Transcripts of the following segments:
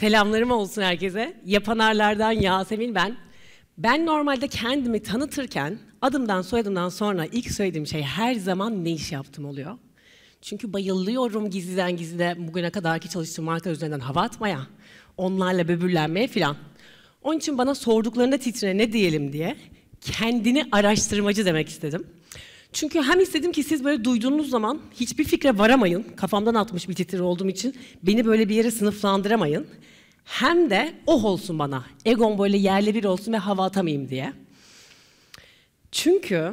Selamlarım olsun herkese. Yapanarlardan Yasemin ben. Ben normalde kendimi tanıtırken adımdan soyadımdan sonra ilk söylediğim şey her zaman ne iş yaptım oluyor. Çünkü bayılıyorum gizliden gizlide bugüne kadarki çalıştığım marka üzerinden hava atmaya, onlarla böbürlenmeye filan. Onun için bana sorduklarında titre ne diyelim diye kendini araştırmacı demek istedim. Çünkü hem istedim ki siz böyle duyduğunuz zaman hiçbir fikre varamayın. Kafamdan atmış bir titri olduğum için beni böyle bir yere sınıflandıramayın. Hem de oh olsun bana. Egon böyle yerle bir olsun ve hava atamayayım diye. Çünkü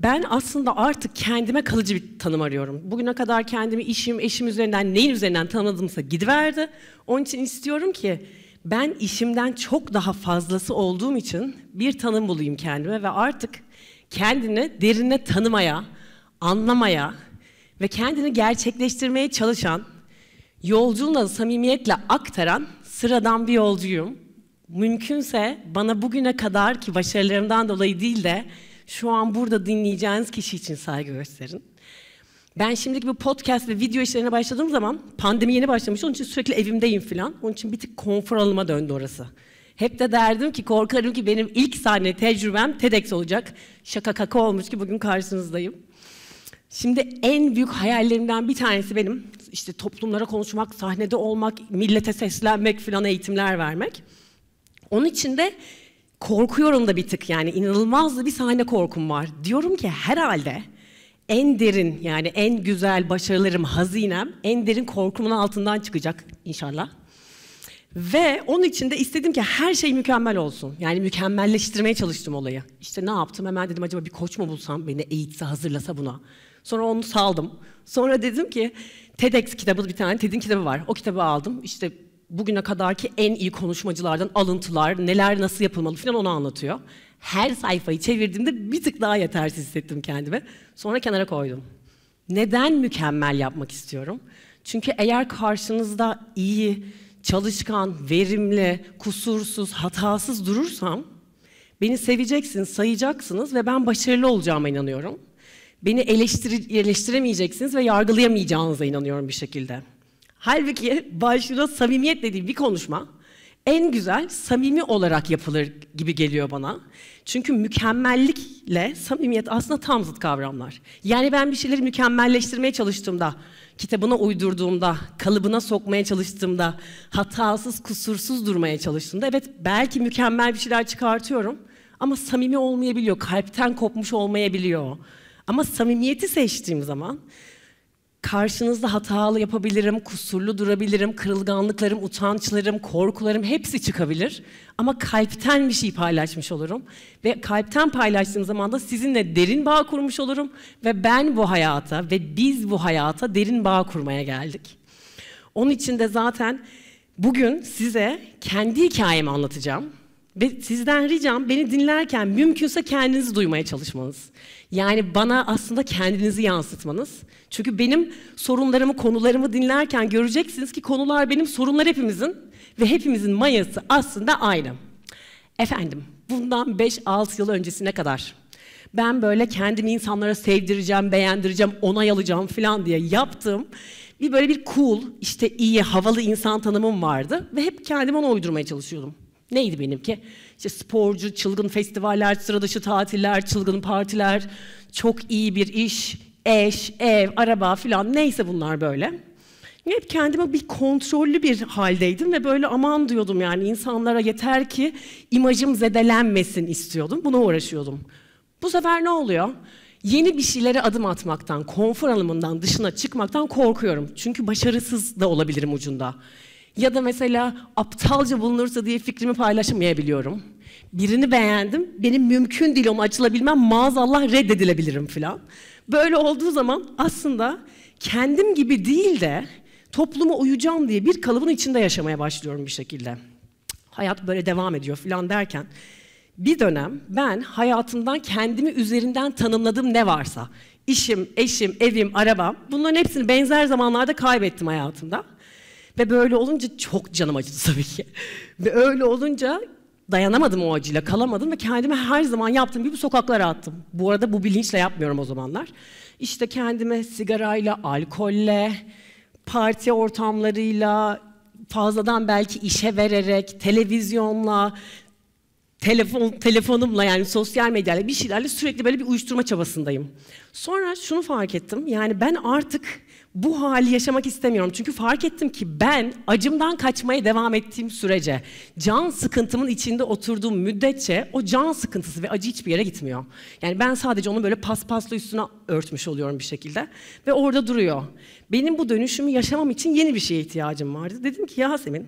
ben aslında artık kendime kalıcı bir tanım arıyorum. Bugüne kadar kendimi işim, eşim üzerinden, neyin üzerinden tanımladımsa gidiverdi. Onun için istiyorum ki ben işimden çok daha fazlası olduğum için bir tanım bulayım kendime ve artık kendini derine tanımaya, anlamaya ve kendini gerçekleştirmeye çalışan, yolculuğunu samimiyetle aktaran sıradan bir yolcuyum. Mümkünse bana bugüne kadar ki başarılarımdan dolayı değil de şu an burada dinleyeceğiniz kişi için saygı gösterin. Ben şimdiki bu podcast ve video işlerine başladığım zaman pandemi yeni başlamış. Onun için sürekli evimdeyim falan. Onun için bir tık konfor alıma döndü orası. Hep de derdim ki korkarım ki benim ilk sahne tecrübem TEDx olacak. Şaka kaka olmuş ki bugün karşınızdayım. Şimdi en büyük hayallerimden bir tanesi benim işte toplumlara konuşmak, sahnede olmak, millete seslenmek filan eğitimler vermek. Onun için de korkuyorum da bir tık yani inanılmaz da bir sahne korkum var. Diyorum ki herhalde en derin yani en güzel başarılarım, hazinem en derin korkumun altından çıkacak inşallah. Ve onun için de istedim ki her şey mükemmel olsun. Yani mükemmelleştirmeye çalıştım olayı. İşte ne yaptım hemen dedim acaba bir koç mu bulsam beni eğitse hazırlasa buna. Sonra onu saldım. Sonra dedim ki TEDx kitabı bir tane TED'in kitabı var. O kitabı aldım. İşte bugüne kadarki en iyi konuşmacılardan alıntılar, neler nasıl yapılmalı falan onu anlatıyor. Her sayfayı çevirdiğimde bir tık daha yetersiz hissettim kendimi. Sonra kenara koydum. Neden mükemmel yapmak istiyorum? Çünkü eğer karşınızda iyi, çalışkan, verimli, kusursuz, hatasız durursam beni seveceksiniz, sayacaksınız ve ben başarılı olacağıma inanıyorum. Beni eleştiri, eleştiremeyeceksiniz ve yargılayamayacağınıza inanıyorum bir şekilde. Halbuki başına samimiyet dediğim bir konuşma en güzel samimi olarak yapılır gibi geliyor bana. Çünkü mükemmellikle samimiyet aslında tam zıt kavramlar. Yani ben bir şeyleri mükemmelleştirmeye çalıştığımda, kitabına uydurduğumda, kalıbına sokmaya çalıştığımda, hatasız, kusursuz durmaya çalıştığımda evet belki mükemmel bir şeyler çıkartıyorum ama samimi olmayabiliyor, kalpten kopmuş olmayabiliyor. Ama samimiyeti seçtiğim zaman karşınızda hatalı yapabilirim, kusurlu durabilirim, kırılganlıklarım, utançlarım, korkularım hepsi çıkabilir. Ama kalpten bir şey paylaşmış olurum. Ve kalpten paylaştığım zaman da sizinle derin bağ kurmuş olurum. Ve ben bu hayata ve biz bu hayata derin bağ kurmaya geldik. Onun için de zaten bugün size kendi hikayemi anlatacağım. Ve sizden ricam beni dinlerken mümkünse kendinizi duymaya çalışmanız. Yani bana aslında kendinizi yansıtmanız. Çünkü benim sorunlarımı, konularımı dinlerken göreceksiniz ki konular benim, sorunlar hepimizin. Ve hepimizin mayası aslında aynı. Efendim, bundan 5-6 yıl öncesine kadar ben böyle kendimi insanlara sevdireceğim, beğendireceğim, onay alacağım falan diye yaptım. Bir böyle bir cool, işte iyi, havalı insan tanımım vardı ve hep kendimi onu uydurmaya çalışıyordum. Neydi benimki? İşte sporcu, çılgın festivaller, sıradışı tatiller, çılgın partiler, çok iyi bir iş, eş, ev, araba filan neyse bunlar böyle. Hep kendime bir kontrollü bir haldeydim ve böyle aman diyordum yani insanlara yeter ki imajım zedelenmesin istiyordum. Buna uğraşıyordum. Bu sefer ne oluyor? Yeni bir şeylere adım atmaktan, konfor alımından dışına çıkmaktan korkuyorum. Çünkü başarısız da olabilirim ucunda. Ya da mesela aptalca bulunursa diye fikrimi paylaşamayabiliyorum. Birini beğendim, benim mümkün değil onu açılabilmem, maazallah reddedilebilirim falan. Böyle olduğu zaman aslında kendim gibi değil de topluma uyacağım diye bir kalıbın içinde yaşamaya başlıyorum bir şekilde. Hayat böyle devam ediyor falan derken bir dönem ben hayatımdan kendimi üzerinden tanımladığım ne varsa, işim, eşim, evim, arabam bunların hepsini benzer zamanlarda kaybettim hayatımda. Ve böyle olunca çok canım acıdı tabii ki. Ve öyle olunca dayanamadım o acıyla, kalamadım ve kendime her zaman yaptığım gibi sokaklara attım. Bu arada bu bilinçle yapmıyorum o zamanlar. İşte kendime sigarayla, alkolle, parti ortamlarıyla, fazladan belki işe vererek, televizyonla, telefon telefonumla yani sosyal medyayla bir şeylerle sürekli böyle bir uyuşturma çabasındayım. Sonra şunu fark ettim. Yani ben artık bu hali yaşamak istemiyorum. Çünkü fark ettim ki ben acımdan kaçmaya devam ettiğim sürece, can sıkıntımın içinde oturduğum müddetçe o can sıkıntısı ve acı hiçbir yere gitmiyor. Yani ben sadece onu böyle paspasla üstüne örtmüş oluyorum bir şekilde ve orada duruyor. Benim bu dönüşümü yaşamam için yeni bir şeye ihtiyacım vardı. Dedim ki Yasemin,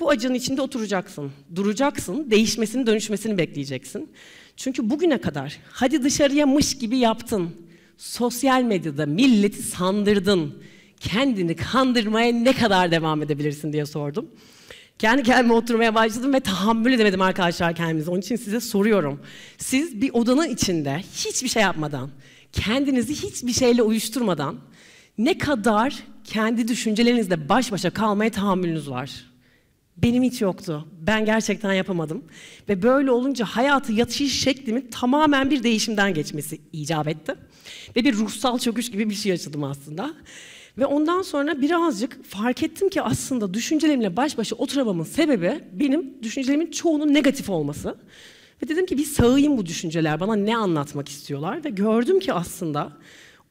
bu acının içinde oturacaksın, duracaksın, değişmesini, dönüşmesini bekleyeceksin. Çünkü bugüne kadar hadi dışarıya mış gibi yaptın sosyal medyada milleti sandırdın. Kendini kandırmaya ne kadar devam edebilirsin diye sordum. Kendi kendime oturmaya başladım ve tahammül edemedim arkadaşlar kendimize. Onun için size soruyorum. Siz bir odanın içinde hiçbir şey yapmadan, kendinizi hiçbir şeyle uyuşturmadan ne kadar kendi düşüncelerinizle baş başa kalmaya tahammülünüz var? Benim hiç yoktu. Ben gerçekten yapamadım. Ve böyle olunca hayatı yatış şeklimin tamamen bir değişimden geçmesi icap etti. Ve bir ruhsal çöküş gibi bir şey yaşadım aslında. Ve ondan sonra birazcık fark ettim ki aslında düşüncelerimle baş başa oturamamın sebebi benim düşüncelerimin çoğunun negatif olması. Ve dedim ki bir sağayım bu düşünceler bana ne anlatmak istiyorlar. Ve gördüm ki aslında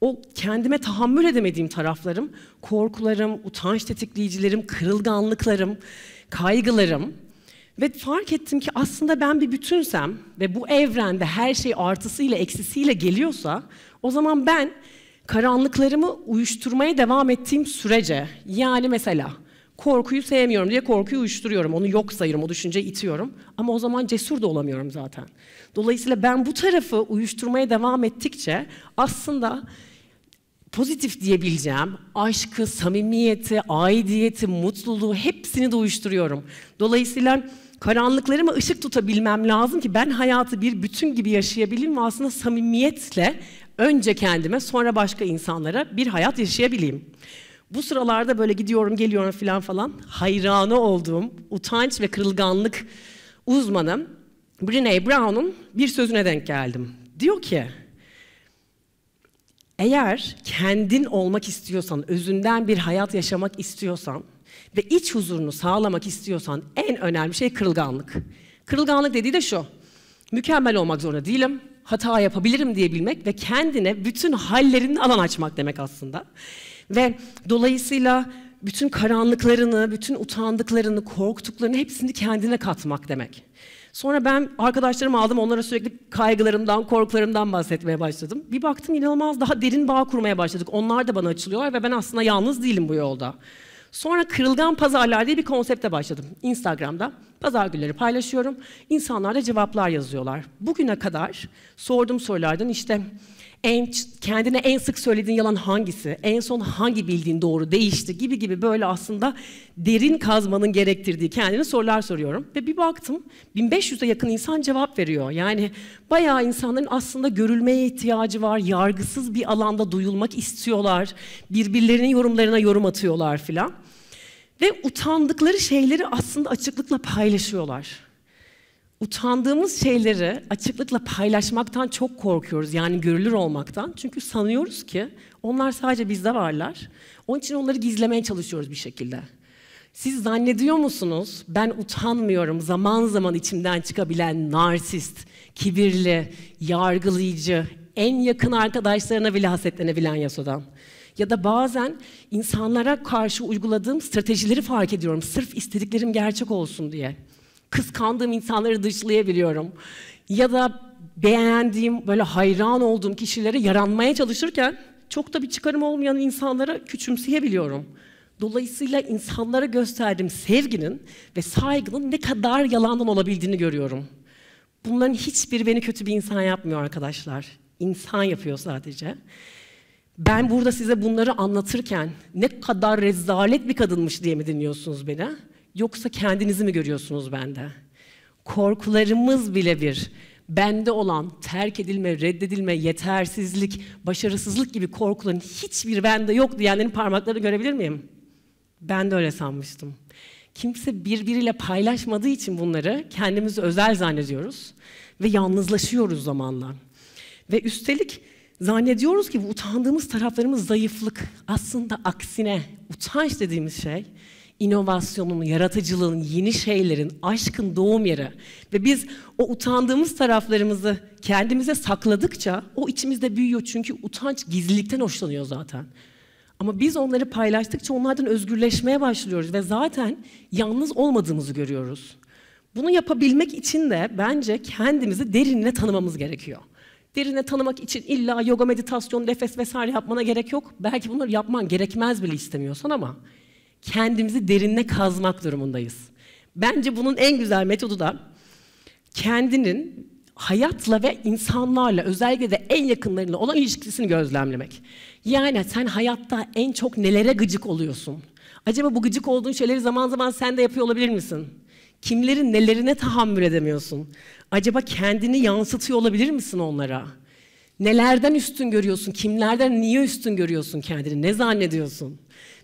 o kendime tahammül edemediğim taraflarım, korkularım, utanç tetikleyicilerim, kırılganlıklarım, kaygılarım ve fark ettim ki aslında ben bir bütünsem ve bu evrende her şey artısıyla eksisiyle geliyorsa o zaman ben karanlıklarımı uyuşturmaya devam ettiğim sürece yani mesela korkuyu sevmiyorum diye korkuyu uyuşturuyorum. Onu yok sayıyorum o düşünceyi itiyorum. Ama o zaman cesur da olamıyorum zaten. Dolayısıyla ben bu tarafı uyuşturmaya devam ettikçe aslında pozitif diyebileceğim aşkı, samimiyeti, aidiyeti, mutluluğu hepsini de uyuşturuyorum. Dolayısıyla karanlıklarıma ışık tutabilmem lazım ki ben hayatı bir bütün gibi yaşayabileyim ve aslında samimiyetle önce kendime sonra başka insanlara bir hayat yaşayabileyim. Bu sıralarda böyle gidiyorum geliyorum falan falan hayranı olduğum utanç ve kırılganlık uzmanım Brene Brown'un bir sözüne denk geldim. Diyor ki eğer kendin olmak istiyorsan, özünden bir hayat yaşamak istiyorsan ve iç huzurunu sağlamak istiyorsan en önemli şey kırılganlık. Kırılganlık dediği de şu. Mükemmel olmak zorunda değilim. Hata yapabilirim diyebilmek ve kendine bütün hallerini alan açmak demek aslında. Ve dolayısıyla bütün karanlıklarını, bütün utandıklarını, korktuklarını hepsini kendine katmak demek. Sonra ben arkadaşlarımı aldım onlara sürekli kaygılarımdan, korkularımdan bahsetmeye başladım. Bir baktım inanılmaz daha derin bağ kurmaya başladık. Onlar da bana açılıyorlar ve ben aslında yalnız değilim bu yolda. Sonra kırılgan pazarlar diye bir konsepte başladım. Instagram'da pazar günleri paylaşıyorum. İnsanlar da cevaplar yazıyorlar. Bugüne kadar sorduğum sorulardan işte en kendine en sık söylediğin yalan hangisi? En son hangi bildiğin doğru değişti gibi gibi böyle aslında derin kazmanın gerektirdiği kendine sorular soruyorum. Ve bir baktım 1500'e yakın insan cevap veriyor. Yani bayağı insanların aslında görülmeye ihtiyacı var. Yargısız bir alanda duyulmak istiyorlar. Birbirlerinin yorumlarına yorum atıyorlar filan. Ve utandıkları şeyleri aslında açıklıkla paylaşıyorlar utandığımız şeyleri açıklıkla paylaşmaktan çok korkuyoruz. Yani görülür olmaktan. Çünkü sanıyoruz ki onlar sadece bizde varlar. Onun için onları gizlemeye çalışıyoruz bir şekilde. Siz zannediyor musunuz ben utanmıyorum zaman zaman içimden çıkabilen narsist, kibirli, yargılayıcı, en yakın arkadaşlarına bile hasetlenebilen Yaso'dan. Ya da bazen insanlara karşı uyguladığım stratejileri fark ediyorum sırf istediklerim gerçek olsun diye kıskandığım insanları dışlayabiliyorum. Ya da beğendiğim, böyle hayran olduğum kişilere yaranmaya çalışırken çok da bir çıkarım olmayan insanlara küçümseyebiliyorum. Dolayısıyla insanlara gösterdiğim sevginin ve saygının ne kadar yalandan olabildiğini görüyorum. Bunların hiçbiri beni kötü bir insan yapmıyor arkadaşlar. İnsan yapıyor sadece. Ben burada size bunları anlatırken ne kadar rezalet bir kadınmış diye mi dinliyorsunuz beni? Yoksa kendinizi mi görüyorsunuz bende? Korkularımız bile bir bende olan terk edilme, reddedilme, yetersizlik, başarısızlık gibi korkuların hiçbir bende yok diyenlerin parmaklarını görebilir miyim? Ben de öyle sanmıştım. Kimse birbiriyle paylaşmadığı için bunları kendimizi özel zannediyoruz ve yalnızlaşıyoruz zamanla. Ve üstelik zannediyoruz ki bu utandığımız taraflarımız zayıflık. Aslında aksine utanç dediğimiz şey inovasyonun, yaratıcılığın, yeni şeylerin, aşkın doğum yeri. Ve biz o utandığımız taraflarımızı kendimize sakladıkça o içimizde büyüyor. Çünkü utanç gizlilikten hoşlanıyor zaten. Ama biz onları paylaştıkça onlardan özgürleşmeye başlıyoruz ve zaten yalnız olmadığımızı görüyoruz. Bunu yapabilmek için de bence kendimizi derinle tanımamız gerekiyor. Derine tanımak için illa yoga, meditasyon, nefes vesaire yapmana gerek yok. Belki bunları yapman gerekmez bile istemiyorsan ama kendimizi derinle kazmak durumundayız. Bence bunun en güzel metodu da kendinin hayatla ve insanlarla özellikle de en yakınlarıyla olan ilişkisini gözlemlemek. Yani sen hayatta en çok nelere gıcık oluyorsun? Acaba bu gıcık olduğun şeyleri zaman zaman sen de yapıyor olabilir misin? Kimlerin nelerine tahammül edemiyorsun? Acaba kendini yansıtıyor olabilir misin onlara? Nelerden üstün görüyorsun? Kimlerden niye üstün görüyorsun kendini? Ne zannediyorsun?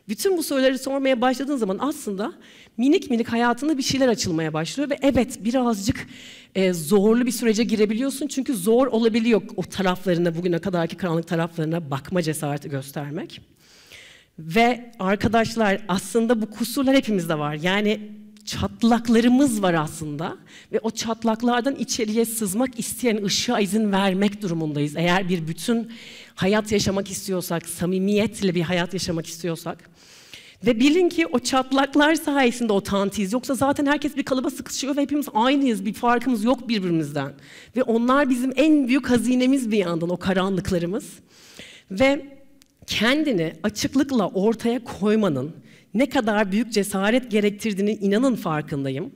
Bütün bu soruları sormaya başladığın zaman aslında minik minik hayatında bir şeyler açılmaya başlıyor ve evet birazcık e, zorlu bir sürece girebiliyorsun çünkü zor olabiliyor o taraflarına bugüne kadarki karanlık taraflarına bakma cesareti göstermek. Ve arkadaşlar aslında bu kusurlar hepimizde var. Yani çatlaklarımız var aslında ve o çatlaklardan içeriye sızmak isteyen ışığa izin vermek durumundayız. Eğer bir bütün hayat yaşamak istiyorsak, samimiyetle bir hayat yaşamak istiyorsak ve bilin ki o çatlaklar sayesinde otantiyiz. Yoksa zaten herkes bir kalıba sıkışıyor ve hepimiz aynıyız. Bir farkımız yok birbirimizden. Ve onlar bizim en büyük hazinemiz bir yandan o karanlıklarımız. Ve kendini açıklıkla ortaya koymanın, ne kadar büyük cesaret gerektirdiğini inanın farkındayım.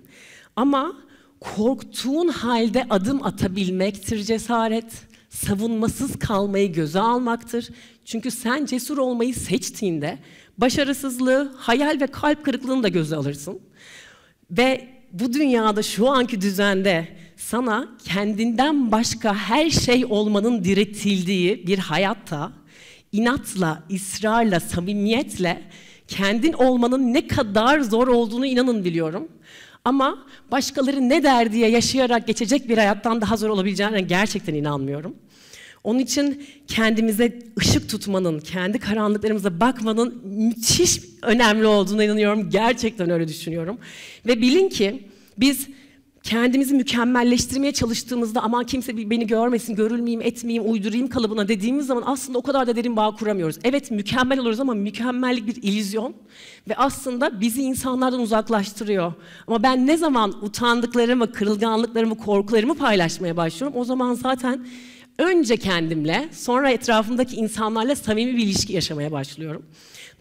Ama korktuğun halde adım atabilmektir cesaret. Savunmasız kalmayı göze almaktır. Çünkü sen cesur olmayı seçtiğinde başarısızlığı, hayal ve kalp kırıklığını da göze alırsın. Ve bu dünyada şu anki düzende sana kendinden başka her şey olmanın diretildiği bir hayatta inatla, ısrarla, samimiyetle Kendin olmanın ne kadar zor olduğunu inanın biliyorum. Ama başkaları ne der diye yaşayarak geçecek bir hayattan daha zor olabileceğine gerçekten inanmıyorum. Onun için kendimize ışık tutmanın, kendi karanlıklarımıza bakmanın müthiş önemli olduğuna inanıyorum. Gerçekten öyle düşünüyorum. Ve bilin ki biz kendimizi mükemmelleştirmeye çalıştığımızda aman kimse beni görmesin, görülmeyeyim, etmeyeyim, uydurayım kalıbına dediğimiz zaman aslında o kadar da derin bağ kuramıyoruz. Evet mükemmel oluruz ama mükemmellik bir illüzyon ve aslında bizi insanlardan uzaklaştırıyor. Ama ben ne zaman utandıklarımı, kırılganlıklarımı, korkularımı paylaşmaya başlıyorum o zaman zaten önce kendimle sonra etrafımdaki insanlarla samimi bir ilişki yaşamaya başlıyorum.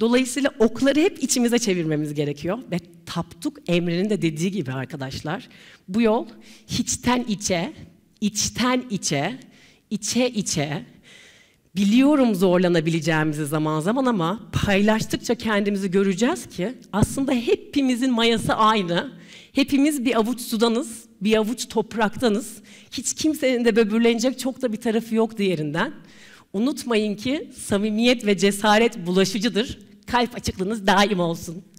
Dolayısıyla okları hep içimize çevirmemiz gerekiyor ve taptuk Emre'nin de dediği gibi arkadaşlar bu yol hiçten içe, içten içe, içe içe biliyorum zorlanabileceğimizi zaman zaman ama paylaştıkça kendimizi göreceğiz ki aslında hepimizin mayası aynı. Hepimiz bir avuç sudanız, bir avuç topraktanız. Hiç kimsenin de böbürlenecek çok da bir tarafı yok diğerinden. Unutmayın ki samimiyet ve cesaret bulaşıcıdır. Kalp açıklığınız daim olsun.